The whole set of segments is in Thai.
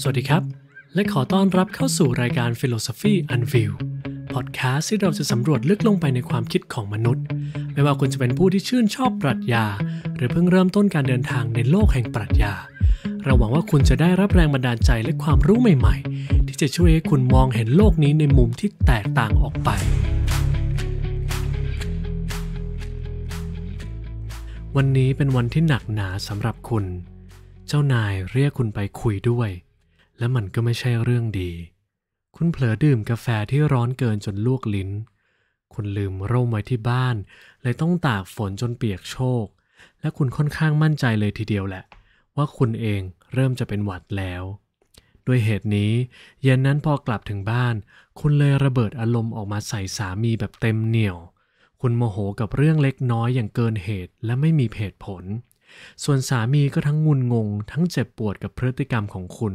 สวัสดีครับ และขอต้อนรับเข้าสู่รายการ Philosophy u n v e i l e w พอดแคสต์ที่เราจะสำรวจลึกลงไปในความคิดของมนุษย์ ไม่ว่าคุณจะเป็นผู้ที่ชื่นชอบปรัชญา หรือเพิ่งเริ่มต้นการเดินทางในโลกแห่งปรัชญาเราหวังว่าคุณจะได้รับแรงบันดาลใจและความรู้ใหม่ๆ ที่จะช่วยให้คุณมองเห็นโลกนี้ในมุมที่แตกต่างออกไป วันนี้เป็นวันที่หนักหนาสำหรับคุณ เจ้านายเรียกคุณไปคุยด้วยและมันก็ไม่ใช่เรื่องดี คุณเผลอดื่มกาแฟที่ร้อนเกินจนลวกลิ้น คุณลืมร่มไว้ที่บ้านเลยต้องตากฝนจนเปียกโชก และคุณค่อนข้างมั่นใจเลยทีเดียวแหละ ว่าคุณเองเริ่มจะเป็นหวัดแล้ว ด้วยเหตุนี้ เย็นนั้นพอกลับถึงบ้าน คุณเลยระเบิดอารมณ์ออกมาใส่สามีแบบเต็มเหนี่ยว คุณโมโหกับเรื่องเล็กน้อยอย่างเกินเหตุ และไม่มีเหตุผล ส่วนสามีก็ทั้งงุนงงทั้งเจ็บปวดกับพฤติกรรมของคุณ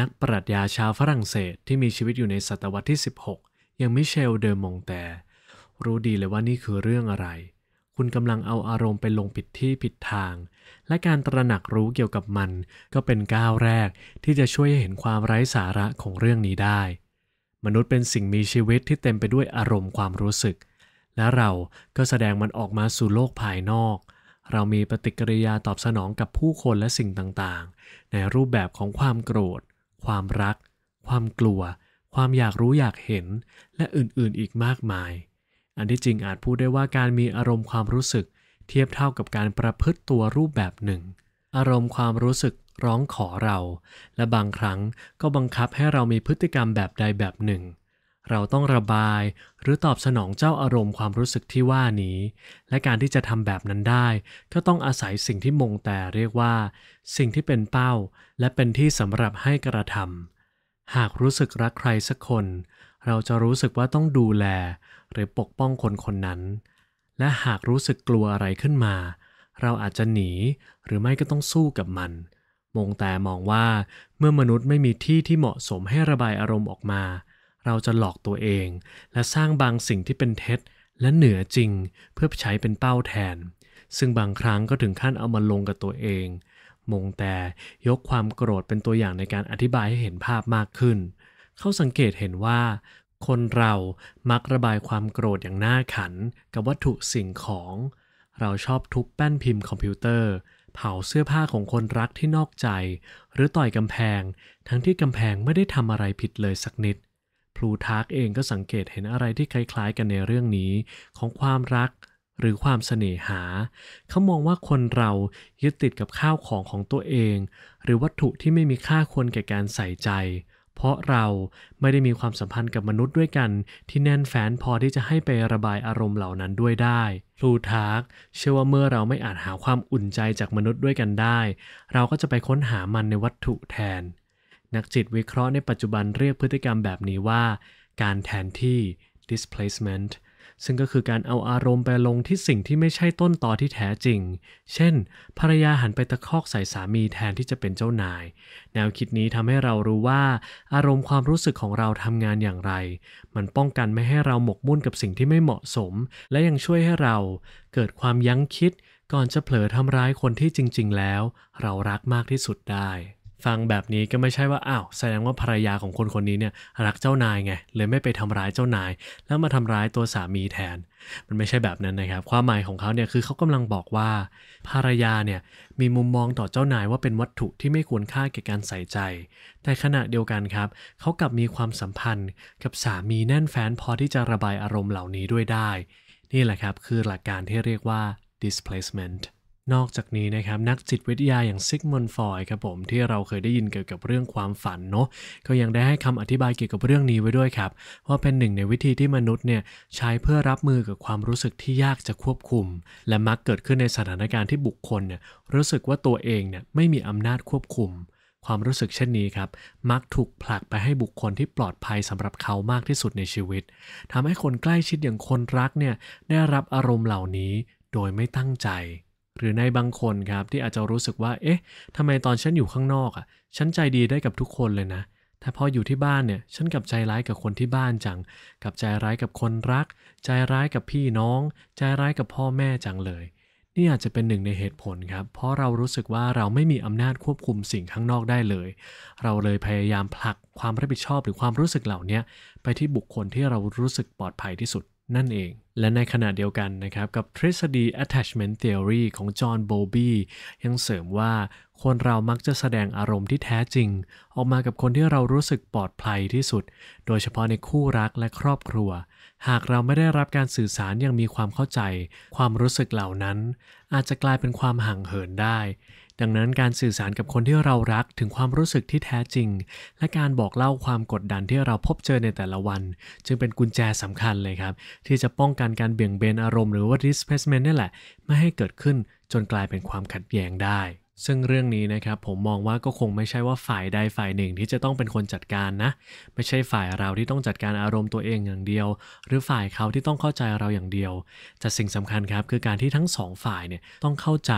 นักปรัชญาชาวฝรั่งเศสที่มีชีวิตอยู่ในศตวรรษที่16 อย่างมิเชลเดอมงแต่รู้ดีเลยว่านี่คือเรื่องอะไร คุณกำลังเอาอารมณ์ไป ลงผิดที่ผิดทาง และการตระหนักรู้เกี่ยวกับมัน ก็เป็นก้าวแรกที่จะช่วยให้เห็นความไร้สาระของเรื่องนี้ได้ มนุษย์เป็นสิ่งมีชีวิตที่เต็มไปด้วยอารมณ์ความรู้สึก และเราก็แสดงมันออกมาสู่โลกภายนอก เรามีปฏิกิริยาตอบสนองกับผู้คนและสิ่งต่าง ๆ ในรูปแบบของความโกรธความรัก ความกลัว ความอยากรู้อยากเห็น และอื่นๆ อีกมากมาย อันที่จริงอาจพูดได้ว่าการมีอารมณ์ความรู้สึก เทียบเท่ากับการประพฤติตัวรูปแบบหนึ่ง อารมณ์ความรู้สึกร้องขอเรา และบางครั้งก็บังคับให้เรามีพฤติกรรมแบบใดแบบหนึ่งเราต้องระบายหรือตอบสนองเจ้าอารมณ์ความรู้สึกที่ว่านี้ และการที่จะทำแบบนั้นได้ก็ต้องอาศัยสิ่งที่มงแต่เรียกว่า สิ่งที่เป็นเป้า และเป็นที่สำหรับให้กระทำหากรู้สึกรักใครสักคน เราจะรู้สึกว่าต้องดูแล หรือปกป้องคนคนนั้น และหากรู้สึกกลัวอะไรขึ้นมา เราอาจจะหนีหรือไม่ก็ต้องสู้กับมันมงแต่มองว่าเมื่อมนุษย์ไม่มีที่ที่เหมาะสมให้ระบายอารมณ์ออกมาเราจะหลอกตัวเอง และสร้างบางสิ่งที่เป็นเท็จและเหนือจริงเพื่อใช้เป็นเป้าแทน ซึ่งบางครั้งก็ถึงขั้นเอามาลงกับตัวเองมงแต่ยกความโกรธเป็นตัวอย่างในการอธิบายให้เห็นภาพมากขึ้น เขาสังเกตเห็นว่า คนเรามักระบายความโกรธอย่างน่าขันกับวัตถุสิ่งของ เราชอบทุบแป้นพิมพ์คอมพิวเตอร์เผาเสื้อผ้าของคนรักที่นอกใจ หรือต่อยกำแพง ทั้งที่กำแพงไม่ได้ทำอะไรผิดเลยสักนิดพลูทาร์กเองก็สังเกตเห็นอะไรที่คล้ายๆกันในเรื่องนี้ ของความรักหรือความเสน่หา เขามองว่าคนเรายึดติดกับข้าวของของตัวเอง หรือวัตถุที่ไม่มีค่าควรแก่การใส่ใจ เพราะเราไม่ได้มีความสัมพันธ์กับมนุษย์ด้วยกัน ที่แน่นแฟ้นพอที่จะให้ไประบายอารมณ์เหล่านั้นด้วยได้พลูทาร์กเชื่อว่าเมื่อเราไม่อาจหาความอุ่นใจจากมนุษย์ด้วยกันได้ เราก็จะไปค้นหามันในวัตถุแทนนักจิตวิเคราะห์ในปัจจุบันเรียกพฤติกรรมแบบนี้ว่า การแทนที่ displacement ซึ่งก็คือการเอาอารมณ์ไปลงที่สิ่งที่ไม่ใช่ต้นตอที่แท้จริง เช่น ภรรยาหันไปตะคอกใส่สามีแทนที่จะเป็นเจ้านาย แนวคิดนี้ทำให้เรารู้ว่าอารมณ์ความรู้สึกของเราทำงานอย่างไร มันป้องกันไม่ให้เราหมกมุ่นกับสิ่งที่ไม่เหมาะสม และยังช่วยให้เราเกิดความยั้งคิด ก่อนจะเผลอทำร้ายคนที่จริงๆ แล้ว เรารักมากที่สุดได้ฟังแบบนี้ก็ไม่ใช่ว่าอ้าวแสดงว่าภรรยาของคน คนนี้เนี่ย รักเจ้านายไงเลยไม่ไปทำร้ายเจ้านาย แล้วมาทำร้ายตัวสามีแทน มันไม่ใช่แบบนั้นนะครับ ความหมายของเขาเนี่ย คือเขากำลังบอกว่า ภรรยาเนี่ยมีมุมมองต่อเจ้านายว่าเป็นวัตถุที่ไม่ควรค่าแก่การใส่ใจ แต่ขณะเดียวกันครับเขากลับมีความสัมพันธ์กับสามีแน่นแฟ้นพอที่จะระบายอารมณ์เหล่านี้ด้วยได้ นี่แหละครับคือหลักการที่เรียกว่า displacement นอกจากนี้นะครับ นักจิตวิทยาอย่างซิกมอนฟอยครับผม ที่เราเคยได้ยินเกี่ยวกับเรื่องความฝันเนาะก็ยังได้ให้คำอธิบายเกี่ยวกับเรื่องนี้ไว้ด้วยครับ ว่าเป็นหนึ่งในวิธีที่มนุษย์เนี่ยใช้เพื่อรับมือกับความรู้สึกที่ยากจะควบคุม และมักเกิดขึ้นในสถานการณ์ที่บุคคลเนี่ยรู้สึกว่าตัวเองเนี่ยไม่มีอำนาจควบคุม ความรู้สึกเช่นนี้ครับมักถูกผลักไปให้บุคคลที่ปลอดภัยสำหรับเขามากที่สุดในชีวิต ทำให้คนใกล้ชิดอย่างคนรักเนี่ยได้รับอารมณ์เหล่านี้ โดยไม่ตั้งใจหรือในบางคนครับ ที่อาจจะรู้สึกว่า เอ๊ะทำไมตอนฉันอยู่ข้างนอกอ่ะ ฉันใจดีได้กับทุกคนเลยนะ แต่พออยู่ที่บ้านเนี่ย ฉันกับใจร้ายกับคนที่บ้านจัง กับใจร้ายกับคนรัก ใจร้ายกับพี่น้อง ใจร้ายกับพ่อแม่จังเลย นี่อาจจะเป็นหนึ่งในเหตุผลครับ เพราะเรารู้สึกว่าเราไม่มีอำนาจควบคุมสิ่งข้างนอกได้เลย เราเลยพยายามผลักความรับผิดชอบหรือความรู้สึกเหล่านี้ไปที่บุคคลที่เรารู้สึกปลอดภัยที่สุดนั่นเอง และในขณะเดียวกันนะครับ กับทฤษฎี attachment theory ของจอห์นโบบี้ยังเสริมว่าคนเรามักจะแสดงอารมณ์ที่แท้จริง ออกมากับคนที่เรารู้สึกปลอดภัยที่สุด โดยเฉพาะในคู่รักและครอบครัว หากเราไม่ได้รับการสื่อสารอย่างมีความเข้าใจ ความรู้สึกเหล่านั้น อาจจะกลายเป็นความห่างเหินได้ดังนั้นการสื่อสารกับคนที่เรารักถึงความรู้สึกที่แท้จริง และการบอกเล่าความกดดันที่เราพบเจอในแต่ละวัน จึงเป็นกุญแจสำคัญเลยครับ ที่จะป้องกันการเบี่ยงเบนอารมณ์หรือว่า displacement นี่แหละ ไม่ให้เกิดขึ้นจนกลายเป็นความขัดแย้งได้ซึ่งเรื่องนี้นะครับผมมองว่าก็คงไม่ใช่ว่าฝ่ายใดฝ่ายหนึ่งที่จะต้องเป็นคนจัดการนะ ไม่ใช่ฝ่ายเราที่ต้องจัดการอารมณ์ตัวเองอย่างเดียว หรือฝ่ายเขาที่ต้องเข้าใจเราอย่างเดียวแต่สิ่งสำคัญครับคือการที่ทั้งสองฝ่ายเนี่ยต้องเข้าใจ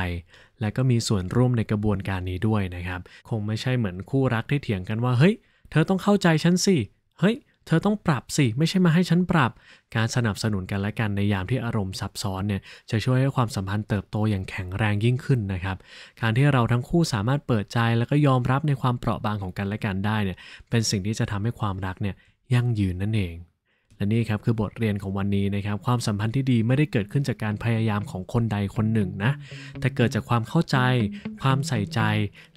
และก็มีส่วนร่วมในกระบวนการนี้ด้วยนะครับ คงไม่ใช่เหมือนคู่รักที่เถียงกันว่าเฮ้ย เธอต้องเข้าใจฉันสิเฮ้ยเธอต้องปรับสิ ไม่ใช่มาให้ฉันปรับ การสนับสนุนกันและกันในยามที่อารมณ์ซับซ้อนเนี่ยจะช่วยให้ความสัมพันธ์เติบโตอย่างแข็งแรงยิ่งขึ้นนะครับ การที่เราทั้งคู่สามารถเปิดใจแล้วก็ยอมรับในความเปราะบางของกันและกันได้เนี่ยเป็นสิ่งที่จะทำให้ความรักเนี่ยยั่งยืนนั่นเอง และนี่ครับคือบทเรียนของวันนี้นะครับความสัมพันธ์ที่ดีไม่ได้เกิดขึ้นจากการพยายามของคนใดคนหนึ่งนะแต่เกิดจากความเข้าใจ ความใส่ใจ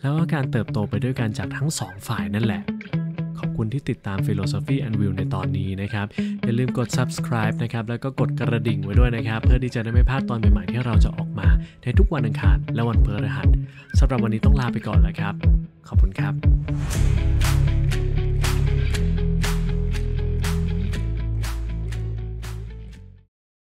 แล้วก็การเติบโตไปด้วยกันจากทั้งสองฝ่ายนั่นแหละคุณที่ติดตาม Philosophy and Will ในตอนนี้นะครับ อย่าลืมกด subscribe นะครับ แล้วก็กดกระดิ่งไว้ด้วยนะครับ เพื่อที่จะได้ไม่พลาดตอนใหม่ๆที่เราจะออกมา ในทุกวันอังคารและวันพฤหัสสำหรับวันนี้ต้องลาไปก่อนแล้วครับ ขอบคุณครับ